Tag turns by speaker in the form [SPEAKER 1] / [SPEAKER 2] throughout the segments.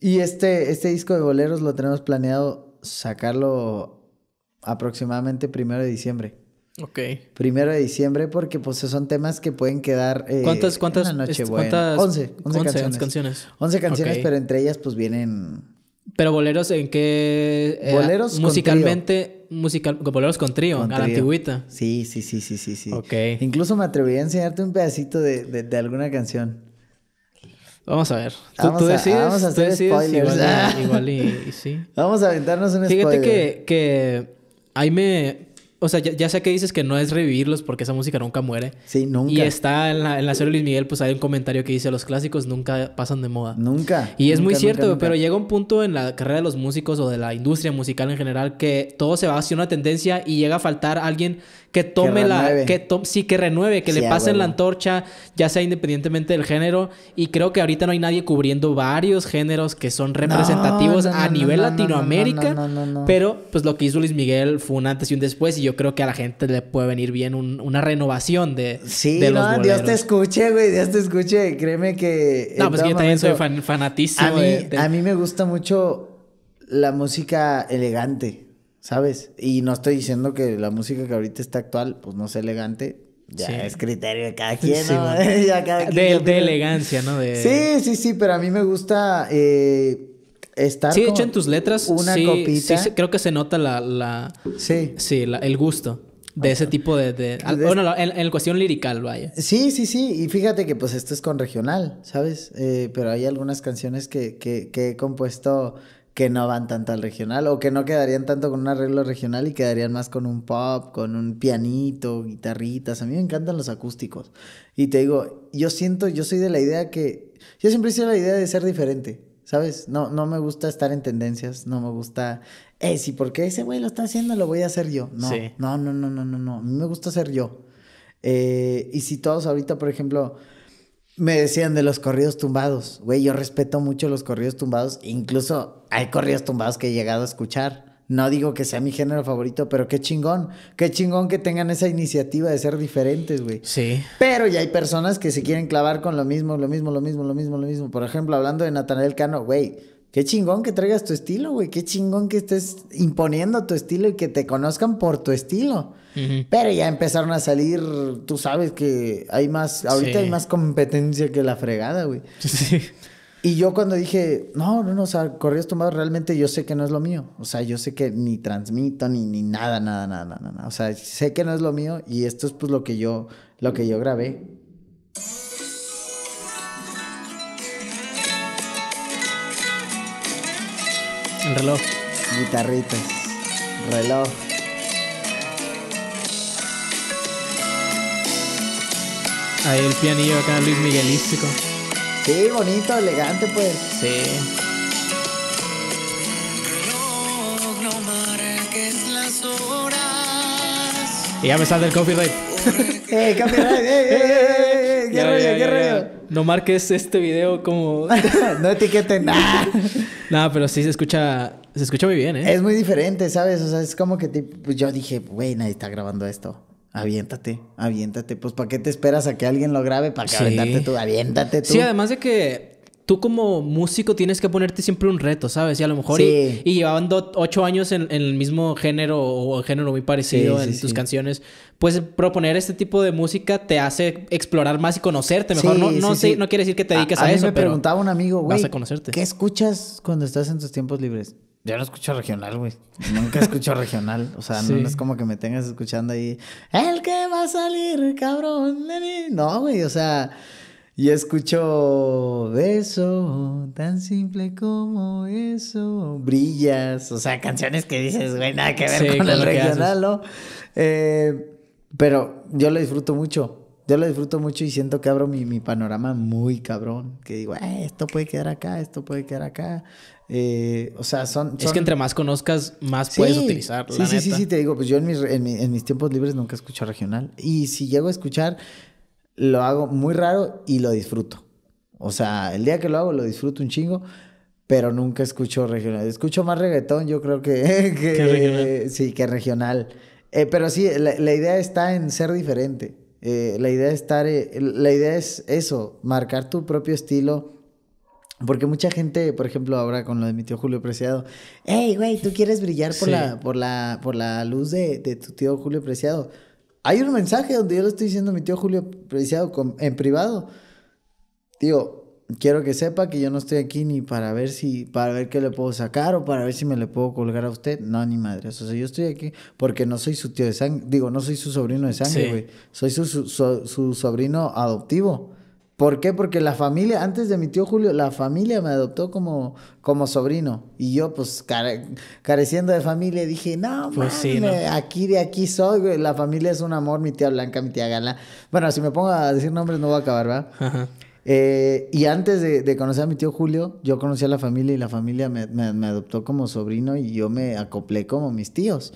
[SPEAKER 1] Y este, este disco de boleros lo tenemos planeado sacarlo aproximadamente primero de diciembre. Ok. Primero de diciembre, porque pues son temas que pueden quedar. ¿Cuántas, eh, cuántas? En 11, 11, canciones. Once 11 canciones, pero entre ellas pues vienen.
[SPEAKER 2] Pero boleros en qué. Eh, boleros musicalmente. musical, boleros con trío, a la antigüita.
[SPEAKER 1] Sí, sí, sí, sí, sí, sí. Ok. Incluso me atrevería a enseñarte un pedacito de, de alguna canción. Vamos a ver. Tú, decides, tú decides. vamos a Igual, y, sí. Vamos a aventarnos un Fíjate que,
[SPEAKER 2] que ahí me. O sea, ya, sé que dices que no es revivirlos porque esa música nunca muere. Sí, nunca. Y está en la, en la serie Luis Miguel, pues hay un comentario que dice: los clásicos nunca pasan de moda.
[SPEAKER 1] Nunca. Y es muy cierto, pero
[SPEAKER 2] llega un punto en la carrera de los músicos o de la industria musical en general que todo se va hacia una tendencia y llega a faltar alguien que tome la, que sí, que renueve, que le pasen la antorcha, ya sea independientemente del género. Y creo que ahorita no hay nadie cubriendo varios géneros que son representativos a nivel Latinoamérica. Pero pues lo que hizo Luis Miguel fue un antes y un después. Y yo creo que a la gente le puede venir bien una renovación de, sí, de los boleros. Dios te
[SPEAKER 1] escuche, güey, Dios te escuche. Créeme que. No, pues yo también soy fan,
[SPEAKER 2] fanatísimo.
[SPEAKER 1] a mí me gusta mucho la música elegante. ¿sabes? Y no estoy diciendo que la música que ahorita está actual, pues no es elegante. Ya es criterio de cada quien, de, elegancia,
[SPEAKER 2] ¿no? Sí,
[SPEAKER 1] sí, sí, pero a mí me gusta
[SPEAKER 2] eh, estar. Sí, hecho, en tus letras. Una copita. creo que se nota la. la sí. la, el gusto. De ese tipo de... de bueno, en, cuestión lirical, vaya. Sí,
[SPEAKER 1] sí, sí. Y fíjate que pues esto es con regional, ¿sabes? Eh, pero hay algunas canciones que, que he compuesto que no van tanto al regional o que no quedarían tanto con un arreglo regional y quedarían más con un pop, con un pianito, guitarritas. A mí me encantan los acústicos. Y te digo, yo siento, yo soy de la idea que yo siempre hice la idea de ser diferente. ¿Sabes? No, no me gusta estar en tendencias, no me gusta, eh, si porque ese güey lo está haciendo, lo voy a hacer yo. No, sí. no, no, no, no, no, no. A mí me gusta ser yo. Eh, y si todos ahorita, por ejemplo, me decían de los corridos tumbados. Güey, yo respeto mucho los corridos tumbados. Incluso hay corridos tumbados que he llegado a escuchar. No digo que sea mi género favorito, pero qué chingón. Qué chingón que tengan esa iniciativa de ser diferentes, güey. Sí. Pero ya hay personas que se quieren clavar con lo mismo, lo mismo, lo mismo, lo mismo, lo mismo. Por ejemplo, hablando de Natanael Cano, güey Qué chingón que traigas tu estilo, güey. Qué chingón que estés imponiendo tu estilo y que te conozcan por tu estilo. Pero ya empezaron a salir, tú sabes que hay más, ahorita hay más competencia que la fregada, güey. Sí. Y yo cuando dije, no, no, no, o sea, corríes Tomados realmente yo sé que no es lo mío. O sea, yo sé que ni transmito ni, ni nada, nada, nada, nada, nada. O sea, sé que no es lo mío y esto es pues lo que yo, lo que yo grabé. reloj. Guitarritas. Reloj. Ahí el pianillo acá, Luis Miguelístico. Sí, bonito, elegante, pues.
[SPEAKER 2] Sí. Y ya me sale el copyright. ¡Eh, copyright! ¡Eh, eh, eh! qué qué no marques este video como. no etiqueten nada. Nada, pero sí se escucha. Se escucha muy bien, ¿eh? Es muy
[SPEAKER 1] diferente, ¿sabes? O sea, es como que pues yo dije, güey, nadie está grabando esto. Aviéntate, aviéntate. Pues, ¿para qué te esperas a que alguien
[SPEAKER 2] lo grabe? Para que sí. tú, aviéntate tú. Sí, además de que tú como músico tienes que ponerte siempre un reto, ¿sabes? Y a lo mejor y, llevando llevaban ocho años en, el mismo género o género muy parecido en tus canciones. Pues proponer este tipo de música te hace explorar más y conocerte mejor. no sé, no quiere decir que te dediques a, eso, me preguntaba un amigo, güey, vas a conocerte. ¿Qué
[SPEAKER 1] escuchas cuando estás en tus tiempos libres? Yo no escucho regional, güey. Nunca escucho regional. O sea, no es como que me tengas escuchando ahí. El que va a salir, cabrón. No, güey. O sea, y escucho eso, tan simple como eso, brillas, o sea, canciones que dices, güey, nada que ver con, el regional, ¿no? Eh, pero yo lo disfruto mucho, yo lo disfruto mucho y siento que abro mi, panorama muy cabrón, que digo, ah, esto puede quedar acá, esto puede quedar acá, eh, o sea, son, Es que entre
[SPEAKER 2] más conozcas, más puedes utilizar. la sí, neta. sí, sí, te
[SPEAKER 1] digo, pues yo en mis, en mis tiempos libres nunca escucho regional. Y si llego a escuchar, lo hago muy raro y lo disfruto. O sea, el día que lo hago lo disfruto un chingo, pero nunca escucho regional. Escucho más reggaetón, yo creo que... que Sí, que regional. Eh, pero sí, la, idea está en ser diferente. Eh, la idea estar, eh, la idea es eso, marcar tu propio estilo. Porque mucha gente, por ejemplo, ahora con lo de mi tío Julio Preciado, hey, güey, tú quieres brillar por, la, por, la, por la luz de, de tu tío Julio Preciado hay un mensaje donde yo le estoy diciendo a mi tío Julio Preciado en privado. Digo, quiero que sepa que yo no estoy aquí ni para ver si, para ver qué le puedo sacar o para ver si me le puedo colgar a usted. No, ni madre. O sea, yo estoy aquí porque no soy su tío de sangre. Digo, no soy su sobrino de sangre, güey. Soy su sobrino adoptivo. ¿Por qué? Porque la familia, antes de mi tío Julio, la familia me adoptó como, como sobrino. Y yo, pues, careciendo de familia, dije, no, pues aquí de aquí soy, La familia es un amor, mi tía Blanca, mi tía Gala. Bueno, si me pongo a decir nombres no voy a acabar,
[SPEAKER 2] ¿verdad?
[SPEAKER 1] Eh, y antes de, conocer a mi tío Julio, yo conocí a la familia y la familia me adoptó como sobrino y yo me acoplé como mis tíos.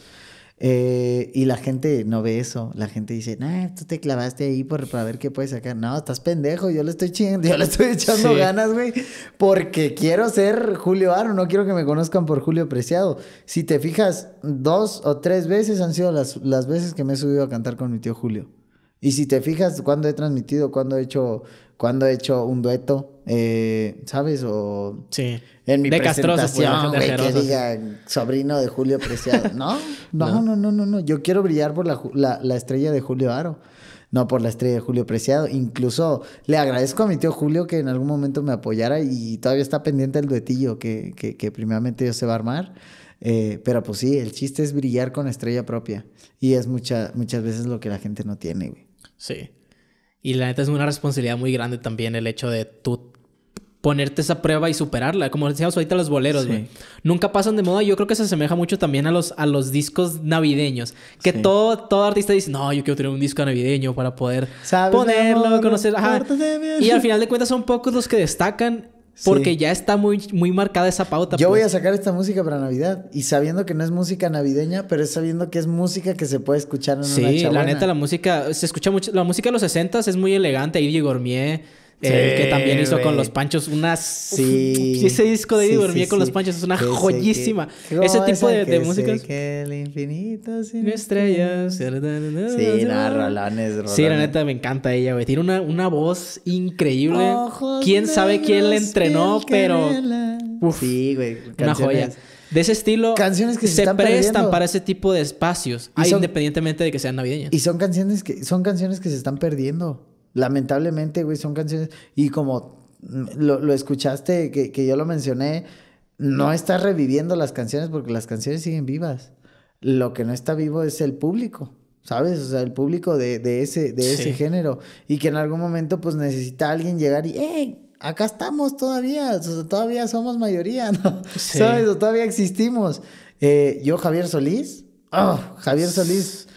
[SPEAKER 1] Eh, y la gente no ve eso. La gente dice, nah, tú te clavaste ahí por, para ver qué puedes sacar. No, estás pendejo, yo le estoy chingando, yo le estoy echando ganas, güey. Porque quiero ser Julio Aro, no quiero que me conozcan por Julio Preciado. Si te fijas, dos o tres veces han sido las, las veces que me he subido a cantar con mi tío Julio. Y si te fijas, cuando he transmitido, cuando he hecho, cuando he hecho un dueto, eh, ¿sabes? O sí. en mi de pues, presentación, que diga sobrino de Julio Preciado. No, no, no, no, no, Yo quiero brillar por la, la, estrella de Julio Aro no por la estrella de Julio Preciado. Incluso le agradezco a mi tío Julio que en algún momento me apoyara y todavía está pendiente el duetillo que, que, que primeramente yo se va a armar. Eh, pero pues sí, el chiste es brillar con estrella propia. Y es mucha, muchas veces lo que la gente no tiene, güey.
[SPEAKER 2] Sí. Y la neta es una responsabilidad muy grande también el hecho de tú ponerte esa prueba y superarla. Como decíamos ahorita los boleros, Nunca pasan de moda. Yo creo que se asemeja mucho también a los, a los discos navideños. Que todo, todo artista dice, no, yo quiero tener un disco navideño para poder ponerlo, conocer. Y al final de cuentas son pocos los que destacan porque ya está muy, muy marcada esa pauta. Yo voy pues. a
[SPEAKER 1] sacar esta música para Navidad. Y sabiendo que no es música navideña, pero es sabiendo que es
[SPEAKER 2] música que se puede escuchar en sí, una Sí, la neta, la música... Se escucha mucho... La música de los 60 es muy elegante. Y Gourmier que también hizo con los Panchos unas. Sí. ese disco de ahí con los Panchos es una joyísima. Ese tipo de, música músicas. Que
[SPEAKER 1] el infinito
[SPEAKER 2] sin estrellas. Sí, Sí, la neta eh. me encanta ella, güey. Tiene una, voz increíble. quién sabe quién le entrenó, pero. Uf, güey. Una joya. De ese estilo. Canciones que se, prestan para ese tipo de espacios, independientemente de que sean navideñas. Y
[SPEAKER 1] son canciones que son canciones que se están perdiendo. Lamentablemente, güey, son canciones. Y como mm, lo, escuchaste, que, yo lo mencioné, no está reviviendo las canciones porque las canciones siguen vivas. Lo que no está vivo es el público, ¿sabes? O sea, el público de, ese, de ese género. Y que en algún momento, pues necesita alguien llegar y, ¡Eh! Acá estamos todavía, o sea, todavía somos mayoría, ¿no? ¿Sabes? todavía existimos. Eh, yo, Javier Solís, oh, Javier Solís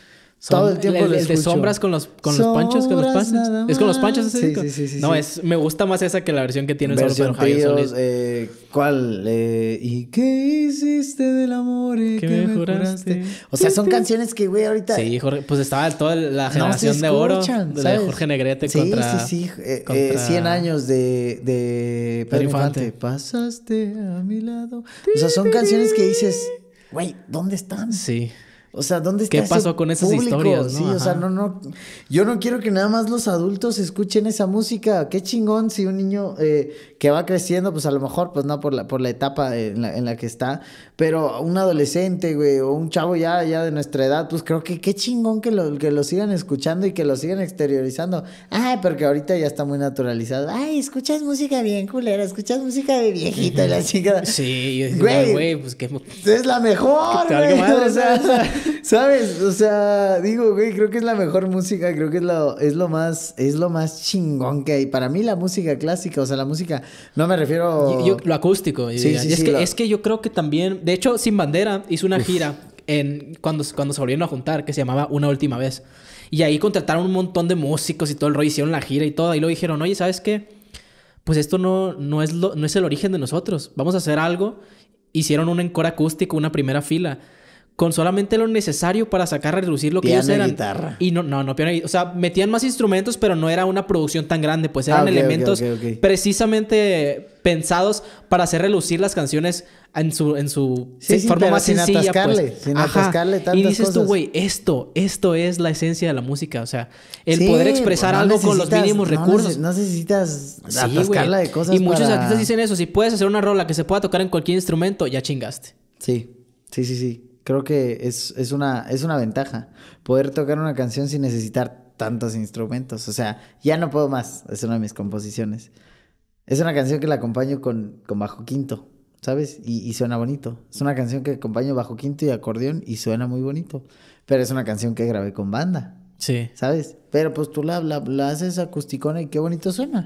[SPEAKER 1] todo el tiempo de sombras con los con los panchos, los Es con los panchos ese. Sí, sí, sí, No, es
[SPEAKER 2] me gusta más esa que la versión que tiene el versión solo
[SPEAKER 1] eh, ¿cuál?
[SPEAKER 2] Eh, ¿Y
[SPEAKER 1] qué hiciste del amor ¿Qué que me juraste? O sea, son canciones que güey ahorita Sí,
[SPEAKER 2] Jorge, pues estaba toda la generación de oro, la de Jorge Negrete contra Sí, sí, sí, eh, 100 eh, años
[SPEAKER 1] de de Pedro Infante. Pasaste a mi lado. O sea, son canciones que dices, güey, ¿dónde están? Sí. O sea, ¿dónde está ¿Qué pasó con esas historias? Sí, o sea, no, no. Yo no quiero que nada más los adultos escuchen esa música. Qué chingón si un niño eh, que va creciendo, pues a lo mejor, pues no por la, por la etapa en la, que está, pero un adolescente, güey, o un chavo ya, ya de nuestra edad, pues creo que qué chingón que lo, que lo sigan escuchando y que lo sigan exteriorizando. Ay, porque ahorita ya está muy naturalizado. Ay, escuchas música bien culera, escuchas música de viejito, la chica. Sí, güey, güey, pues qué. Es la mejor, ¿Sabes? O sea, digo, güey, creo que es la mejor música, creo que es lo, es lo más, es lo más chingón que hay. Para mí la música clásica, o sea, la música, no me refiero... Yo, lo acústico. es, que, es
[SPEAKER 2] que yo creo que también, de hecho, Sin Bandera hizo una gira en, cuando, cuando se volvieron a juntar, que se llamaba Una Última Vez. Y ahí contrataron un montón de músicos y todo el rollo, hicieron la gira y todo, y luego dijeron, oye, ¿sabes qué? Pues esto no, no, es, lo, no es el origen de nosotros, vamos a hacer algo. Hicieron un encore acústico, una primera fila con solamente lo necesario para sacar a reducir lo que ellos eran. Y, guitarra. y no, no, no o sea, metían más instrumentos, pero no era una producción tan grande, pues eran ah, elementos precisamente pensados para hacer relucir las canciones en su en su forma más sin sencilla, pues. atascarle, pues. sin atascarle tantas Y dices tú, güey, esto, esto es la esencia de la música, o sea, el poder pues, expresar algo con los mínimos recursos.
[SPEAKER 1] No, necesitas atascarla de cosas. Y muchos artistas
[SPEAKER 2] dicen eso, si puedes hacer una rola que se pueda tocar en cualquier instrumento, ya chingaste.
[SPEAKER 1] Sí. Sí, sí, sí creo que es, es, una, es una ventaja poder tocar una canción sin necesitar tantos instrumentos. O sea, ya no puedo más. Es una de mis composiciones. Es una canción que la acompaño con, con bajo quinto, ¿sabes? Y, y, suena bonito. Es una canción que acompaño bajo quinto y acordeón y suena muy bonito. Pero es una canción que grabé con banda. Sí. ¿Sabes? Pero pues tú la, la, la haces acusticona y qué bonito suena.